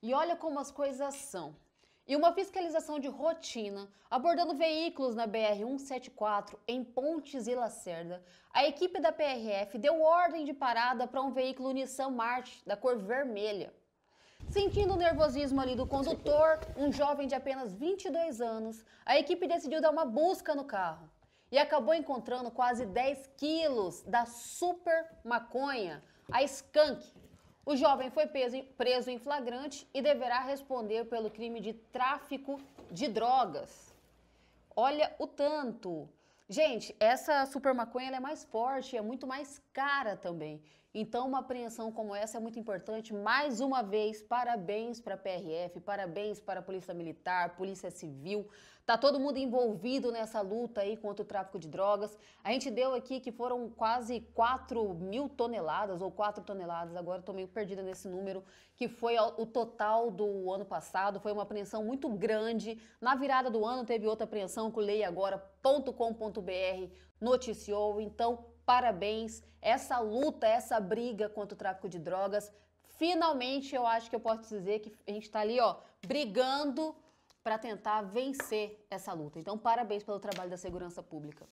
E olha como as coisas são. Em uma fiscalização de rotina, abordando veículos na BR-174 em Pontes e Lacerda, a equipe da PRF deu ordem de parada para um veículo Nissan March da cor vermelha. Sentindo o nervosismo ali do condutor, um jovem de apenas 22 anos, a equipe decidiu dar uma busca no carro e acabou encontrando quase 10 quilos da super maconha, a skunk, o jovem foi preso em flagrante e deverá responder pelo crime de tráfico de drogas. Olha o tanto. Gente, essa super maconha é mais forte, é muito mais cara também. Então, uma apreensão como essa é muito importante. Mais uma vez, parabéns para a PRF, parabéns para a Polícia Militar, Polícia Civil. Tá todo mundo envolvido nessa luta aí contra o tráfico de drogas. A gente deu aqui que foram quase 4 mil toneladas, ou 4 toneladas, agora estou meio perdida nesse número, que foi o total do ano passado. Foi uma apreensão muito grande. Na virada do ano teve outra apreensão que o leiagora.com.br noticiou. Então, parabéns. Essa luta, essa briga contra o tráfico de drogas, finalmente eu acho que eu posso dizer que a gente está ali, ó, brigando para tentar vencer essa luta. Então, parabéns pelo trabalho da segurança pública.